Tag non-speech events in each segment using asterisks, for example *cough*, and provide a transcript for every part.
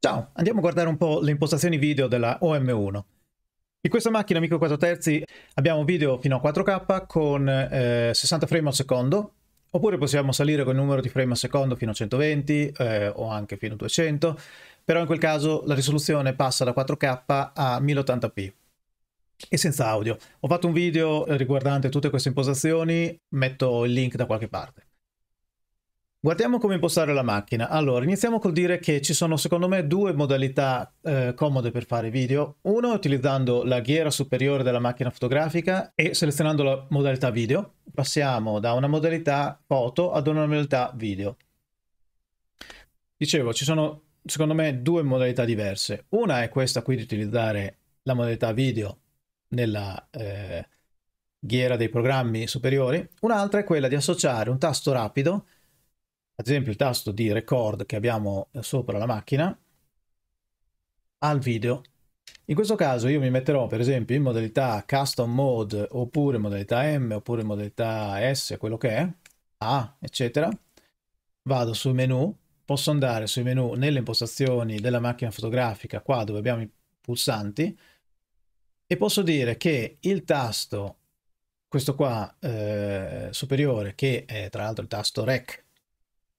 Ciao, andiamo a guardare un po' le impostazioni video della OM1. In questa macchina Amico 4 terzi abbiamo video fino a 4K con eh, 60 frame al secondo, oppure possiamo salire con il numero di frame al secondo fino a 120 eh, o anche fino a 200, però in quel caso la risoluzione passa da 4K a 1080p e senza audio. Ho fatto un video riguardante tutte queste impostazioni, metto il link da qualche parte. Guardiamo come impostare la macchina. Allora, iniziamo col dire che ci sono secondo me due modalità eh, comode per fare video. Uno utilizzando la ghiera superiore della macchina fotografica e selezionando la modalità video. Passiamo da una modalità foto ad una modalità video. Dicevo, ci sono secondo me due modalità diverse. Una è questa qui di utilizzare la modalità video nella eh, ghiera dei programmi superiori. Un'altra è quella di associare un tasto rapido ad esempio il tasto di record che abbiamo eh, sopra la macchina al video. In questo caso io mi metterò per esempio in modalità custom mode oppure modalità M oppure modalità S, quello che è, A, eccetera. Vado sul menu, posso andare sui menu nelle impostazioni della macchina fotografica, qua dove abbiamo i pulsanti, e posso dire che il tasto, questo qua eh, superiore, che è tra l'altro il tasto REC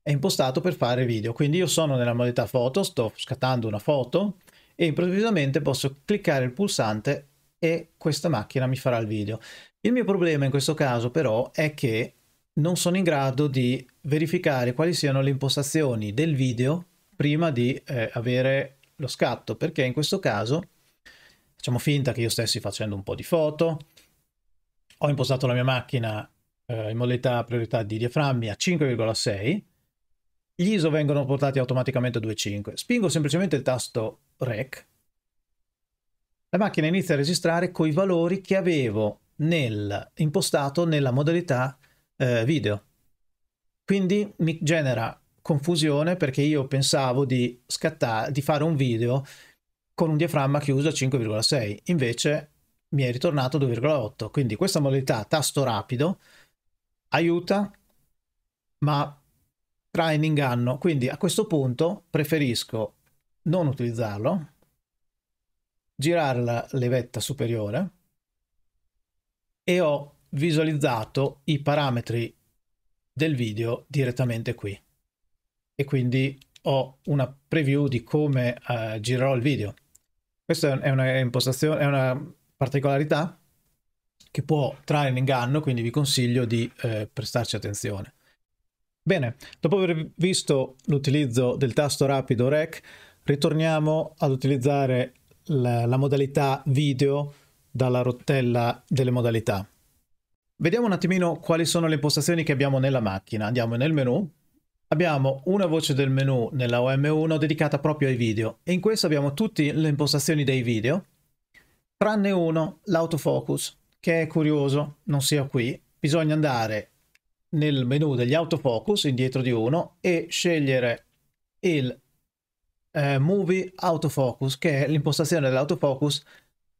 è impostato per fare video. Quindi io sono nella modalità foto, sto scattando una foto e improvvisamente posso cliccare il pulsante e questa macchina mi farà il video. Il mio problema in questo caso però è che non sono in grado di verificare quali siano le impostazioni del video prima di eh, avere lo scatto, perché in questo caso facciamo finta che io stessi facendo un po' di foto, ho impostato la mia macchina eh, in modalità priorità di diaframmi a 5,6 gli ISO vengono portati automaticamente a 2.5. Spingo semplicemente il tasto REC, la macchina inizia a registrare coi valori che avevo nel, impostato nella modalità eh, video. Quindi mi genera confusione perché io pensavo di, scattare, di fare un video con un diaframma chiuso a 5,6, invece mi è ritornato 2,8. Quindi questa modalità tasto rapido aiuta, ma tra in inganno. Quindi a questo punto preferisco non utilizzarlo, girare la levetta superiore e ho visualizzato i parametri del video direttamente qui. E quindi ho una preview di come uh, girerò il video. Questa è una impostazione, è una particolarità che può trarre in inganno, quindi vi consiglio di eh, prestarci attenzione. Bene, dopo aver visto l'utilizzo del tasto rapido REC, ritorniamo ad utilizzare la, la modalità video dalla rotella delle modalità. Vediamo un attimino quali sono le impostazioni che abbiamo nella macchina. Andiamo nel menu, Abbiamo una voce del menu nella OM1 dedicata proprio ai video e in questo abbiamo tutte le impostazioni dei video, tranne uno, l'autofocus, che è curioso, non sia qui. Bisogna andare nel menu degli autofocus indietro di uno e scegliere il eh, movie autofocus che è l'impostazione dell'autofocus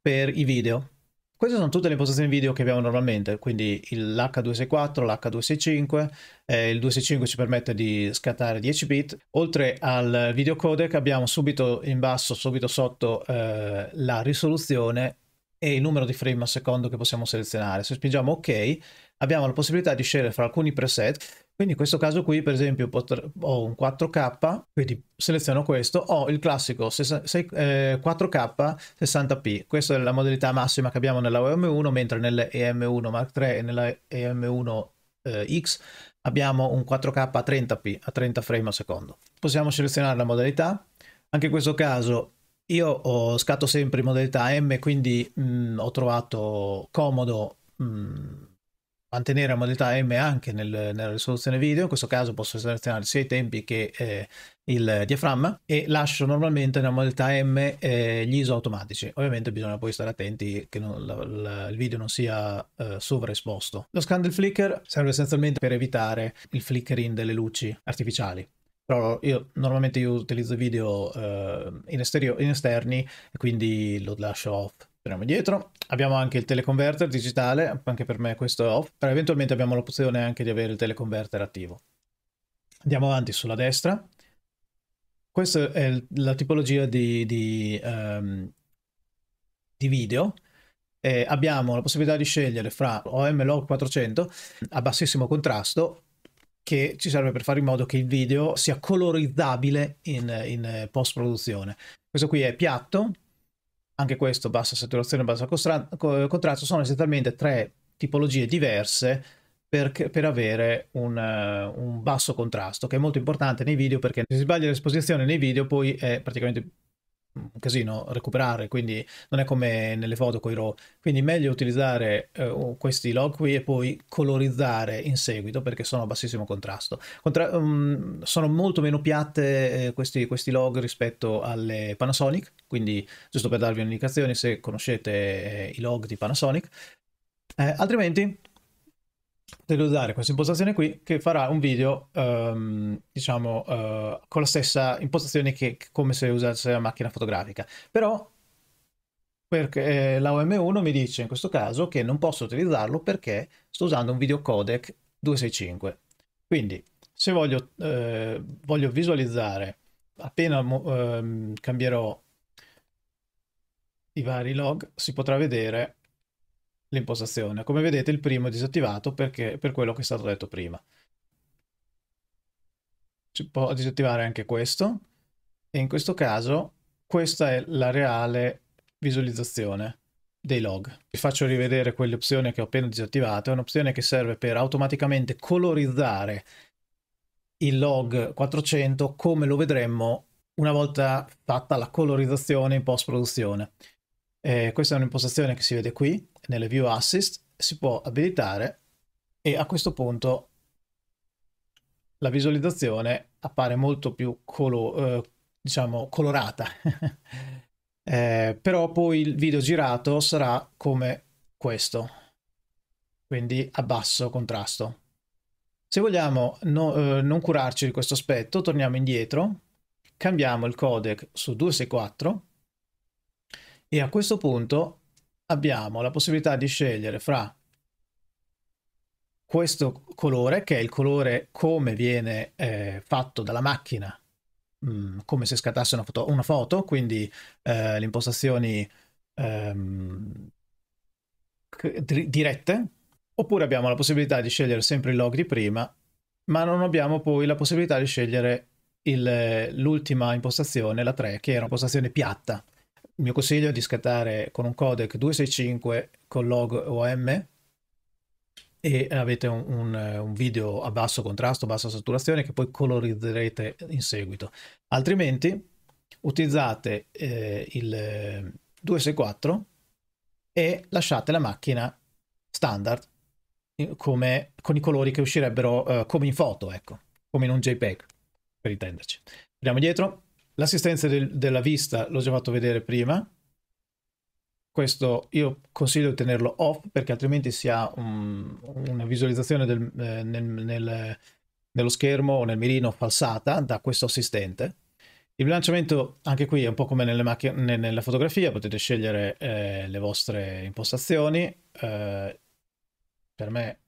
per i video queste sono tutte le impostazioni video che abbiamo normalmente quindi l'H264 l'H265 eh, il 265 ci permette di scattare 10 bit oltre al video codec abbiamo subito in basso subito sotto eh, la risoluzione e il numero di frame al secondo che possiamo selezionare se spingiamo ok abbiamo la possibilità di scegliere fra alcuni preset. Quindi in questo caso qui, per esempio, potre... ho un 4K, quindi seleziono questo, ho il classico 4K eh, 60p. Questa è la modalità massima che abbiamo nella OM1, mentre nelle EM1 Mark III e nella EM1 eh, X abbiamo un 4K a 30p, a 30 frame al secondo. Possiamo selezionare la modalità. Anche in questo caso io scatto sempre in modalità M, quindi mh, mm, ho trovato comodo... Mh, mm, mantenere la modalità M anche nel, nella risoluzione video, in questo caso posso selezionare sia i tempi che eh, il diaframma e lascio normalmente nella modalità M eh, gli ISO automatici. Ovviamente bisogna poi stare attenti che non, la, la, il video non sia eh, sovraesposto. Lo scan del flicker serve essenzialmente per evitare il flickering delle luci artificiali. Però io normalmente io utilizzo video eh, in, esteri- in esterni e quindi lo lascio off Torniamo dietro. Abbiamo anche il teleconverter digitale, anche per me questo è off, però eventualmente abbiamo l'opzione anche di avere il teleconverter attivo. Andiamo avanti sulla destra. Questa è la tipologia di, di, um, di video. E abbiamo la possibilità di scegliere fra OM Log 400 a bassissimo contrasto che ci serve per fare in modo che il video sia colorizzabile in, in eh, post produzione. Questo qui è piatto, anche questo, bassa saturazione, e bassa contrasto, sono esattamente tre tipologie diverse per, per avere un, uh, un, basso contrasto, che è molto importante nei video perché se si sbaglia l'esposizione nei video poi è praticamente un casino recuperare, quindi non è come nelle foto con i RAW. Quindi meglio utilizzare eh, questi log qui e poi colorizzare in seguito perché sono a bassissimo contrasto. Contra- um, sono molto meno piatte eh, questi, questi, log rispetto alle Panasonic, quindi giusto per darvi un'indicazione se conoscete eh, i log di Panasonic. Eh, altrimenti devo usare questa impostazione qui che farà un video um, diciamo uh, con la stessa impostazione che, che come se usasse la macchina fotografica però perché eh, la OM1 mi dice in questo caso che non posso utilizzarlo perché sto usando un video codec 265 quindi se voglio, eh, voglio visualizzare appena eh, cambierò i vari log si potrà vedere l'impostazione. Come vedete il primo è disattivato perché, per quello che è stato detto prima. Si può disattivare anche questo e in questo caso questa è la reale visualizzazione dei log. Vi faccio rivedere quelle opzioni che ho appena disattivato, è un'opzione che serve per automaticamente colorizzare il log 400 come lo vedremmo una volta fatta la colorizzazione in post produzione. Eh, questa è un'impostazione che si vede qui, nelle View Assist, si può abilitare e a questo punto la visualizzazione appare molto più colo, eh, diciamo colorata. *laughs* eh, però poi il video girato sarà come questo, quindi a basso contrasto. Se vogliamo no, eh, non curarci di questo aspetto, torniamo indietro, cambiamo il codec su 264 e a questo punto abbiamo la possibilità di scegliere fra questo colore, che è il colore come viene eh, fatto dalla macchina, mh, mm, come se scattasse una foto, una foto quindi eh, le impostazioni ehm, dirette, oppure abbiamo la possibilità di scegliere sempre il log di prima, ma non abbiamo poi la possibilità di scegliere l'ultima impostazione, la 3, che era una impostazione piatta il mio consiglio è di scattare con un codec 265 con log OM e avete un, un, un, video a basso contrasto, bassa saturazione che poi colorizzerete in seguito. Altrimenti utilizzate eh, il 264 e lasciate la macchina standard eh, come, con i colori che uscirebbero eh, come in foto, ecco, come in un JPEG per intenderci. Andiamo dietro. L'assistenza del, della vista l'ho già fatto vedere prima. Questo io consiglio di tenerlo off perché altrimenti si ha un, una visualizzazione del, eh, nel, nel, nello schermo o nel mirino falsata da questo assistente. Il bilanciamento anche qui è un po' come macch- nella fotografia, potete scegliere eh, le vostre impostazioni. Eh, per me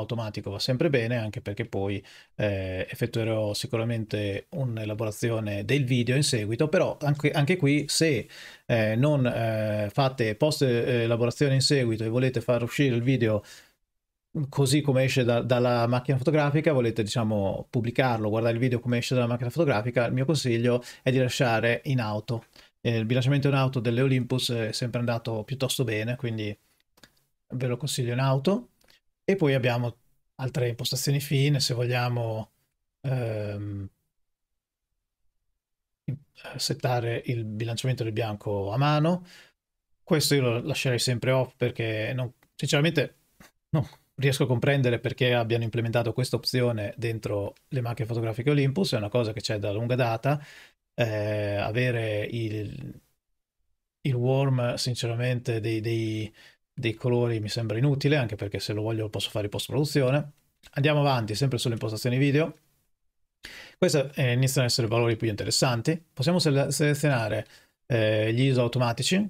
automatico va sempre bene anche perché poi eh, effettuerò sicuramente un'elaborazione del video in seguito però anche, anche qui se eh, non eh, fate post eh, elaborazione in seguito e volete far uscire il video così come esce da, dalla macchina fotografica volete diciamo pubblicarlo guardare il video come esce dalla macchina fotografica il mio consiglio è di lasciare in auto eh, il bilanciamento in auto delle Olympus è sempre andato piuttosto bene quindi ve lo consiglio in auto e poi abbiamo altre impostazioni fine, se vogliamo ehm, eh, settare il bilanciamento del bianco a mano. Questo io lo lascerei sempre off perché non, sinceramente non riesco a comprendere perché abbiano implementato questa opzione dentro le macchine fotografiche Olympus, è una cosa che c'è da lunga data. Eh, avere il, il worm, sinceramente, dei, dei dei colori mi sembra inutile, anche perché se lo voglio lo posso fare in post-produzione. Andiamo avanti, sempre sulle impostazioni video. Questi eh, iniziano ad essere i valori più interessanti. Possiamo se selezionare eh, gli ISO automatici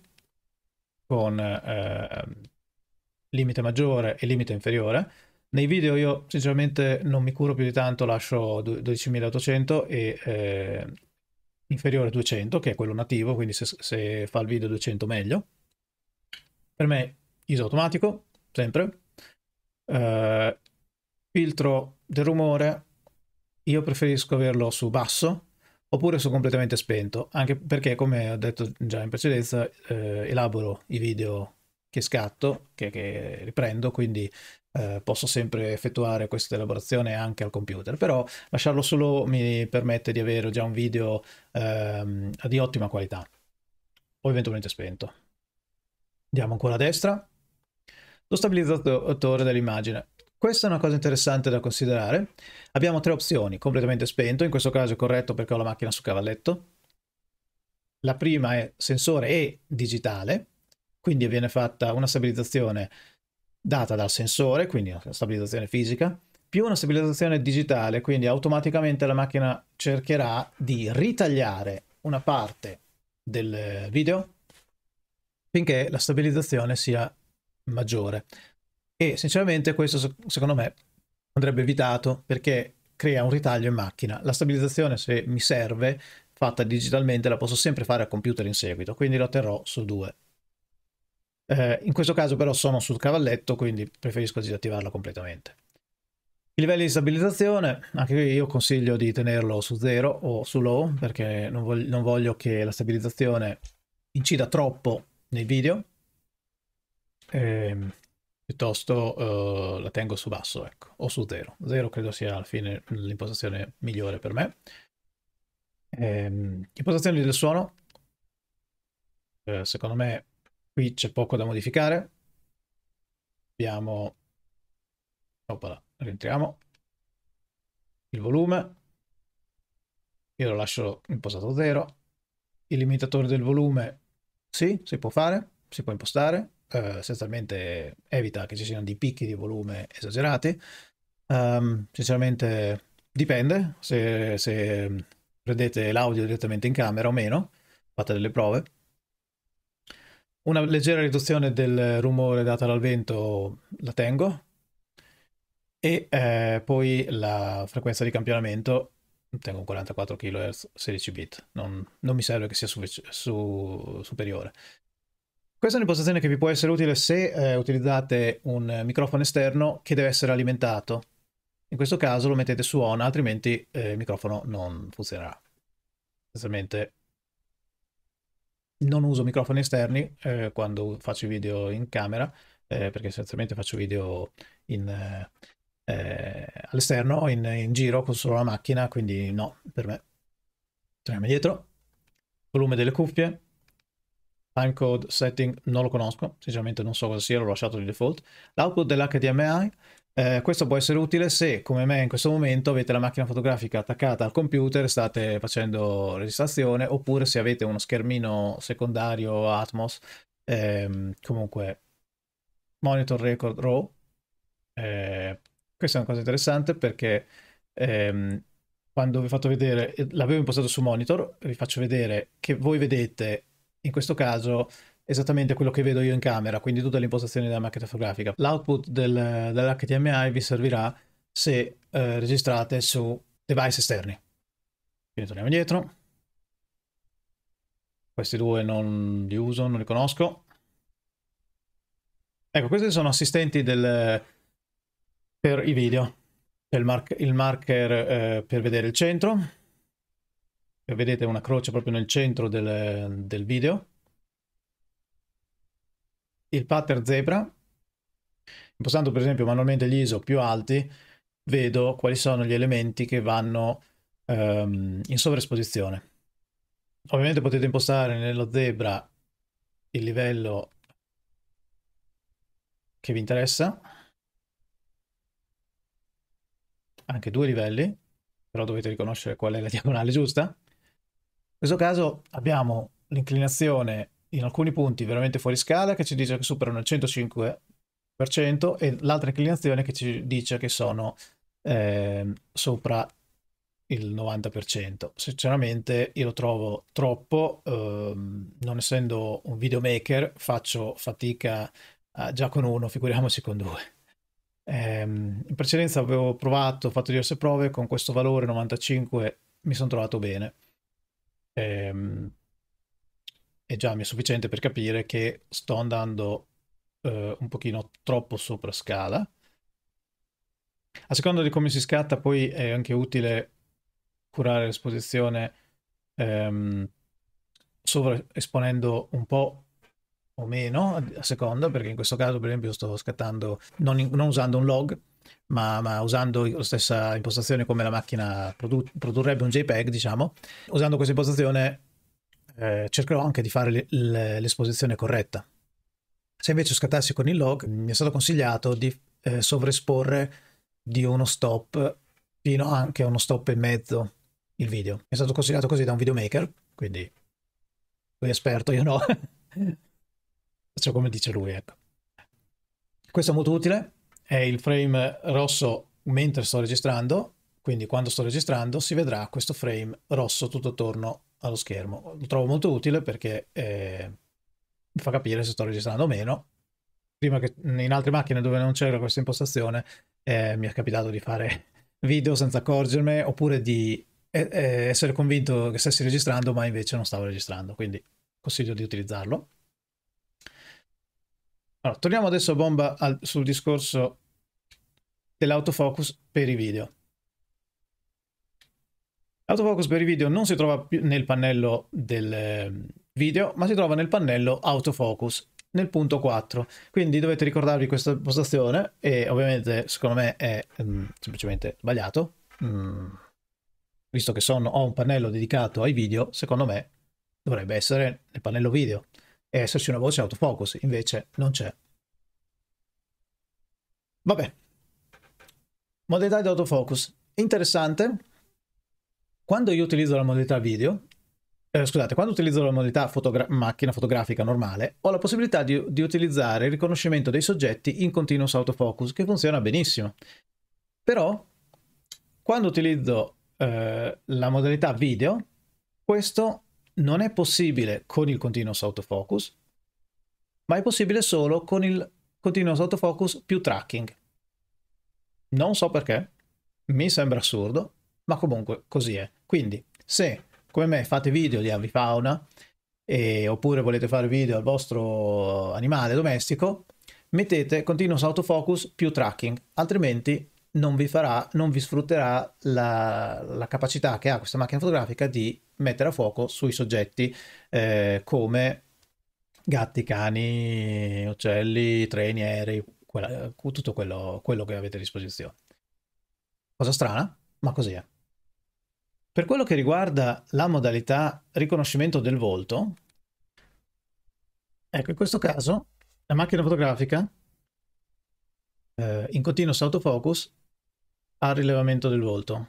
con eh, limite maggiore e limite inferiore. Nei video io sinceramente non mi curo più di tanto, lascio 12800 e eh, inferiore 200, che è quello nativo, quindi se, se fa il video 200 meglio. Per me ISO automatico, sempre, eh, filtro del rumore, io preferisco averlo su basso oppure su completamente spento, anche perché come ho detto già in precedenza eh, elaboro i video che scatto, che, che riprendo, quindi eh, posso sempre effettuare questa elaborazione anche al computer, però lasciarlo solo mi permette di avere già un video ehm, di ottima qualità o eventualmente spento. Andiamo ancora a destra, lo stabilizzatore dell'immagine. Questa è una cosa interessante da considerare. Abbiamo tre opzioni, completamente spento, in questo caso è corretto perché ho la macchina su cavalletto. La prima è sensore e digitale, quindi viene fatta una stabilizzazione data dal sensore, quindi una stabilizzazione fisica, più una stabilizzazione digitale, quindi automaticamente la macchina cercherà di ritagliare una parte del video finché la stabilizzazione sia maggiore. E sinceramente questo secondo me andrebbe evitato perché crea un ritaglio in macchina. La stabilizzazione se mi serve fatta digitalmente la posso sempre fare a computer in seguito, quindi la terrò su 2. Eh, in questo caso però sono sul cavalletto, quindi preferisco disattivarlo completamente. I livelli di stabilizzazione, anche qui io consiglio di tenerlo su 0 o su low, perché non voglio, non voglio che la stabilizzazione incida troppo nei video, ehm, piuttosto eh, la tengo su basso, ecco, o su 0. 0 credo sia alla fine l'impostazione migliore per me. Ehm, impostazioni del suono, eh, secondo me qui c'è poco da modificare. Abbiamo, opala, rientriamo, il volume, io lo lascio impostato 0, il limitatore del volume, sì, si può fare, si può impostare, eh, essenzialmente evita che ci siano dei picchi di volume esagerati. Um, ehm, sinceramente dipende se, se prendete l'audio direttamente in camera o meno, fate delle prove. Una leggera riduzione del rumore data dal vento la tengo e eh, poi la frequenza di campionamento tengo 44 kHz 16 bit, non, non mi serve che sia su, su, superiore. Questa è un'impostazione che vi può essere utile se eh, utilizzate un microfono esterno che deve essere alimentato. In questo caso lo mettete su on, altrimenti eh, il microfono non funzionerà. Essenzialmente non uso microfoni esterni eh, quando faccio video in camera, eh, perché essenzialmente faccio video eh, eh, all'esterno, in, in, giro, con solo la macchina, quindi no, per me. Torniamo indietro. Volume delle cuffie timecode setting non lo conosco, sinceramente non so cosa sia, l'ho lasciato di default. L'output dell'HDMI, eh, questo può essere utile se, come me in questo momento, avete la macchina fotografica attaccata al computer, e state facendo registrazione, oppure se avete uno schermino secondario Atmos, ehm, comunque monitor record RAW. Eh, questa è una cosa interessante perché... Ehm, quando vi ho fatto vedere, l'avevo impostato su monitor, vi faccio vedere che voi vedete in questo caso esattamente quello che vedo io in camera, quindi tutte le impostazioni della macchina fotografica. L'output del, dell'HDMI vi servirà se eh, registrate su device esterni. Quindi torniamo indietro. Questi due non li uso, non li conosco. Ecco, questi sono assistenti del, per i video, il, mark, il marker eh, per vedere il centro vedete una croce proprio nel centro del, del video, il pattern zebra, impostando per esempio manualmente gli ISO più alti, vedo quali sono gli elementi che vanno ehm, in sovraesposizione. Ovviamente potete impostare nello zebra il livello che vi interessa, anche due livelli, però dovete riconoscere qual è la diagonale giusta. In questo caso abbiamo l'inclinazione in alcuni punti veramente fuori scala che ci dice che superano il 105% e l'altra inclinazione che ci dice che sono eh, sopra il 90%. Sinceramente io lo trovo troppo, ehm, non essendo un videomaker faccio fatica eh, già con uno, figuriamoci con due. Ehm, in precedenza avevo provato, ho fatto diverse prove, con questo valore 95 mi sono trovato bene ehm, e già mi è sufficiente per capire che sto andando eh, un pochino troppo sopra scala. A seconda di come si scatta poi è anche utile curare l'esposizione ehm, sovraesponendo un po' o meno a seconda, perché in questo caso per esempio sto scattando non, non usando un log, ma, ma, usando la stessa impostazione come la macchina produ- produrrebbe un JPEG, diciamo, usando questa impostazione eh, cercherò anche di fare le, le, l'esposizione corretta. Se invece scattassi con il log, mi è stato consigliato di eh, sovraesporre di uno stop fino anche a uno stop e mezzo il video. Mi è stato consigliato così da un videomaker, quindi lui è esperto, io no. *laughs* Faccio cioè, come dice lui, ecco. Questo è molto utile, è il frame rosso mentre sto registrando, quindi quando sto registrando si vedrà questo frame rosso tutto attorno allo schermo. Lo trovo molto utile perché eh, mi fa capire se sto registrando o meno. Prima che in altre macchine dove non c'era questa impostazione eh, mi è capitato di fare *laughs* video senza accorgermi oppure di eh, eh, essere convinto che stessi registrando ma invece non stavo registrando, quindi consiglio di utilizzarlo. Allora, torniamo adesso bomba al, sul discorso dell'autofocus per i video. L'autofocus per i video non si trova più nel pannello del ehm, video, ma si trova nel pannello autofocus, nel punto 4. Quindi dovete ricordarvi questa impostazione e ovviamente secondo me è mh, ehm, semplicemente sbagliato. Mm. Visto che sono, ho un pannello dedicato ai video, secondo me dovrebbe essere nel pannello video e esserci una voce autofocus, invece non c'è. Vabbè. Modalità di autofocus. Interessante. Quando io utilizzo la modalità video, eh, scusate, quando utilizzo la modalità fotogra- macchina fotografica normale, ho la possibilità di, di utilizzare il riconoscimento dei soggetti in continuous autofocus, che funziona benissimo. Però, quando utilizzo eh, la modalità video, questo non è possibile con il continuous autofocus, ma è possibile solo con il continuous autofocus più tracking. Non so perché, mi sembra assurdo, ma comunque così è. Quindi, se come me fate video di avifauna, e, oppure volete fare video al vostro animale domestico, mettete continuous autofocus più tracking, altrimenti non vi, farà, non vi sfrutterà la, la, capacità che ha questa macchina fotografica di mettere a fuoco sui soggetti eh, come gatti, cani, uccelli, treni, aerei, quella, tutto quello, quello che avete a disposizione. Cosa strana, ma così è. Per quello che riguarda la modalità riconoscimento del volto, ecco, in questo caso la macchina fotografica eh, in continuous autofocus al rilevamento del volto.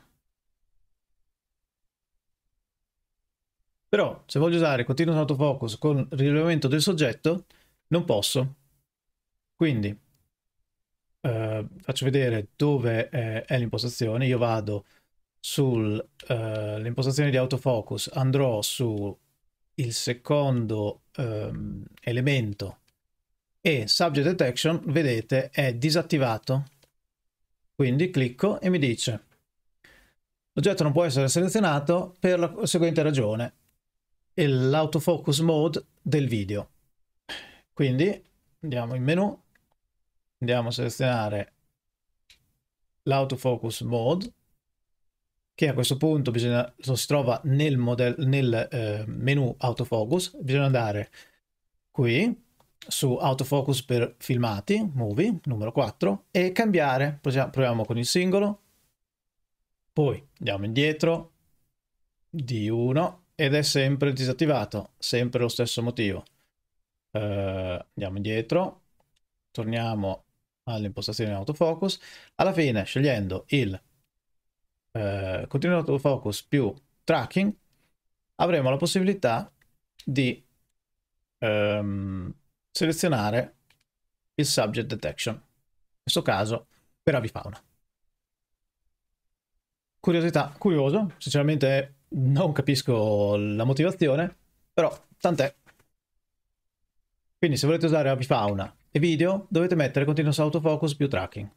Però se voglio usare continuous autofocus con rilevamento del soggetto, non posso. Quindi eh, faccio vedere dove è, è l'impostazione. Io vado sull'impostazione eh, di autofocus, andrò sul secondo eh, elemento e subject detection, vedete, è disattivato quindi clicco e mi dice l'oggetto non può essere selezionato per la seguente ragione, l'autofocus mode del video. Quindi andiamo in menu, andiamo a selezionare l'autofocus mode che a questo punto bisogna, si trova nel, model, nel eh, menu autofocus, bisogna andare qui, su autofocus per filmati, movie, numero 4, e cambiare. Proviamo con il singolo, poi andiamo indietro d 1 ed è sempre disattivato, sempre lo stesso motivo. Uh, andiamo indietro, torniamo all'impostazione autofocus, alla fine scegliendo il uh, continuo autofocus più tracking avremo la possibilità di um, selezionare il subject detection. In questo caso per avifauna. Curiosità, curioso, sinceramente non capisco la motivazione, però tant'è. Quindi se volete usare avifauna e video dovete mettere continuous autofocus più tracking.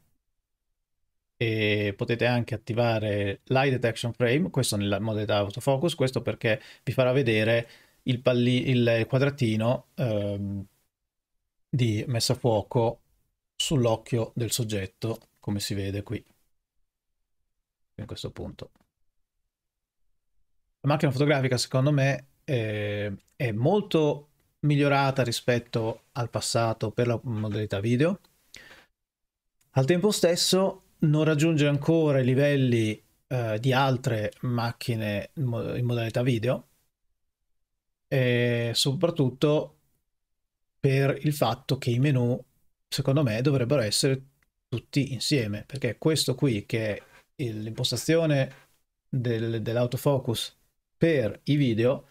E potete anche attivare l'eye detection frame, questo nella modalità autofocus, questo perché vi farà vedere il, palli- il quadratino ehm, di messa a fuoco sull'occhio del soggetto, come si vede qui, in questo punto. La macchina fotografica, secondo me, è, eh, è molto migliorata rispetto al passato per la modalità video. Al tempo stesso non raggiunge ancora i livelli eh, di altre macchine in modalità video e soprattutto per il fatto che i menu, secondo me, dovrebbero essere tutti insieme, perché questo qui che è l'impostazione del, dell'autofocus per i video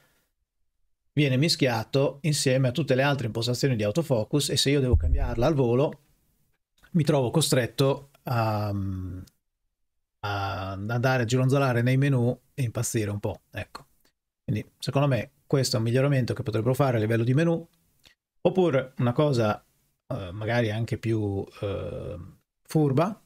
viene mischiato insieme a tutte le altre impostazioni di autofocus e se io devo cambiarla al volo mi trovo costretto a, mm, a andare a gironzolare nei menu e impazzire un po', ecco. Quindi secondo me questo è un miglioramento che potrebbero fare a livello di menu, Oppure una cosa eh, magari anche più eh, furba,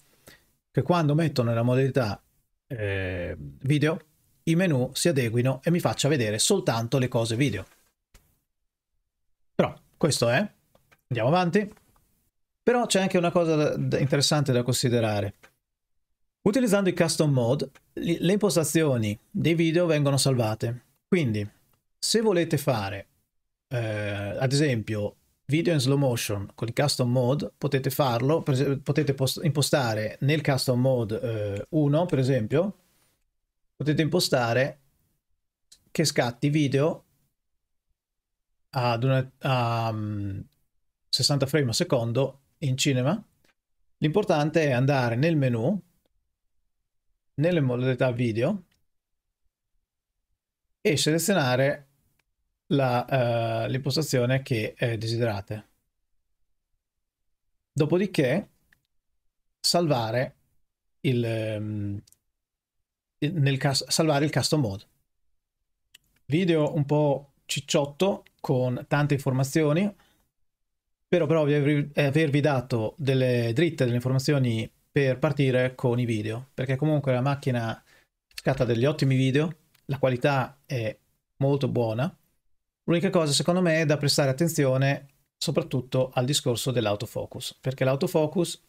che quando metto nella modalità eh, video, i menu si adeguino e mi faccia vedere soltanto le cose video. Però questo è, andiamo avanti. Però c'è anche una cosa interessante da considerare. Utilizzando i custom mode, le impostazioni dei video vengono salvate. Quindi, se volete fare eh, ad esempio video in slow motion con il custom mode potete farlo, per, potete impostare nel custom mode eh, 1 per esempio, potete impostare che scatti video ad una, a 60 mm, frame al secondo in cinema. L'importante è andare nel menu, nelle modalità video e selezionare la, uh, l'impostazione che eh, desiderate. Dopodiché salvare il, um, nel cas- salvare il custom mode. Video un po' cicciotto con tante informazioni, spero però di avervi dato delle dritte, delle informazioni per partire con i video, perché comunque la macchina scatta degli ottimi video, la qualità è molto buona L'unica cosa secondo me è da prestare attenzione soprattutto al discorso dell'autofocus, perché l'autofocus,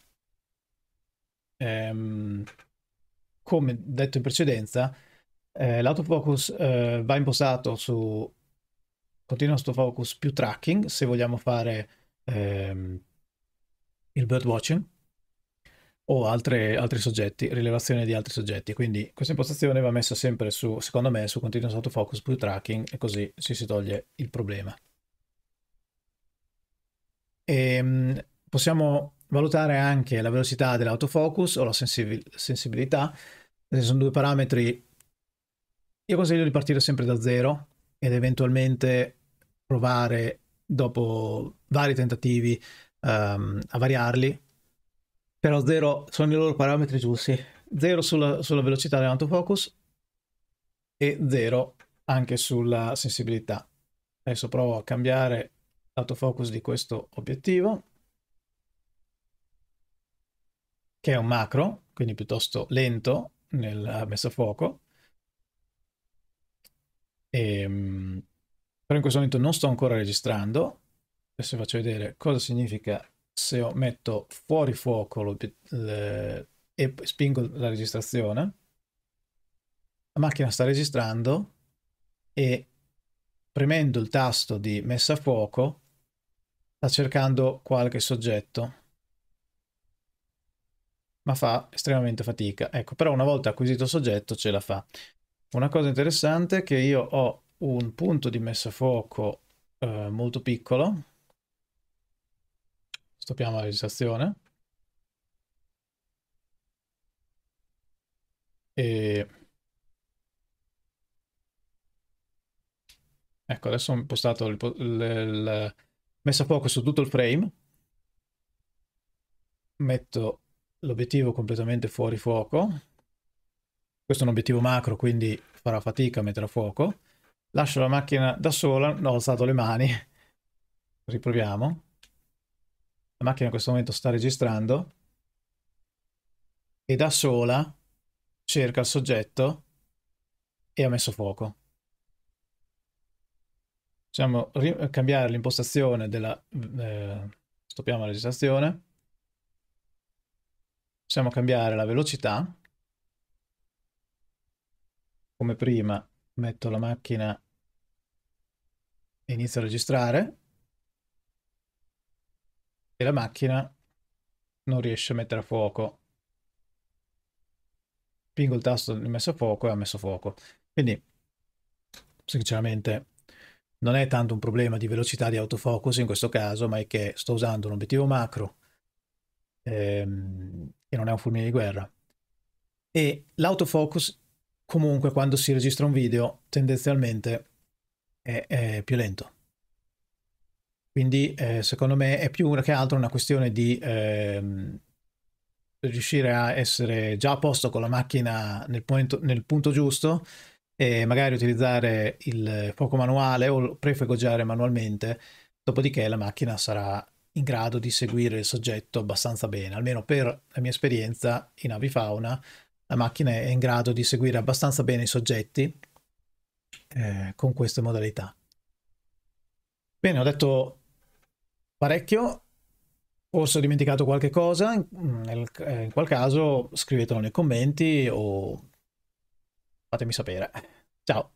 ehm, come detto in precedenza, eh, l'autofocus eh, va impostato su continuous autofocus più tracking se vogliamo fare ehm, il birdwatching o altre, altri soggetti, rilevazione di altri soggetti. Quindi questa impostazione va messa sempre su, secondo me, su continuous autofocus più tracking e così si, si toglie il problema. E, ehm, possiamo valutare anche la velocità dell'autofocus o la sensibilità. Sono due parametri. Io consiglio di partire sempre da zero ed eventualmente provare dopo vari tentativi um, a variarli però 0 sono i loro parametri giusti. 0 sulla, sulla, velocità dell'autofocus e 0 anche sulla sensibilità. Adesso provo a cambiare l'autofocus di questo obiettivo, che è un macro, quindi piuttosto lento nella messa a fuoco. E, ehm, però in questo momento non sto ancora registrando. Adesso vi faccio vedere cosa significa se io metto fuori fuoco lo, le, e spingo la registrazione, la macchina sta registrando e premendo il tasto di messa a fuoco sta cercando qualche soggetto ma fa estremamente fatica ecco però una volta acquisito soggetto ce la fa una cosa interessante è che io ho un punto di messa a fuoco eh, molto piccolo Stoppiamo la registrazione. E... Ecco, adesso ho impostato il, il, il... messo a fuoco su tutto il frame. Metto l'obiettivo completamente fuori fuoco. Questo è un obiettivo macro, quindi farà fatica a mettere a fuoco. Lascio la macchina da sola, no, ho alzato le mani. Riproviamo macchina in questo momento sta registrando e da sola cerca il soggetto e ha messo fuoco. Possiamo cambiare l'impostazione della... Eh, stoppiamo la registrazione. Possiamo cambiare la velocità. Come prima metto la macchina e inizio a registrare e la macchina non riesce a mettere a fuoco. Pingo il tasto di messo a fuoco e ha messo a fuoco. Quindi, sinceramente, non è tanto un problema di velocità di autofocus in questo caso, ma è che sto usando un obiettivo macro ehm, che non è un fulmine di guerra. E l'autofocus, comunque, quando si registra un video, tendenzialmente è, è più lento quindi eh, secondo me è più che altro una questione di ehm, riuscire a essere già a posto con la macchina nel, punto, nel punto giusto e magari utilizzare il fuoco manuale o prefegoggiare manualmente, dopodiché la macchina sarà in grado di seguire il soggetto abbastanza bene, almeno per la mia esperienza in avifauna la macchina è in grado di seguire abbastanza bene i soggetti eh, con queste modalità. Bene, ho detto parecchio. Forse ho dimenticato qualche cosa, nel, eh, in qual caso scrivetelo nei commenti o fatemi sapere. Ciao!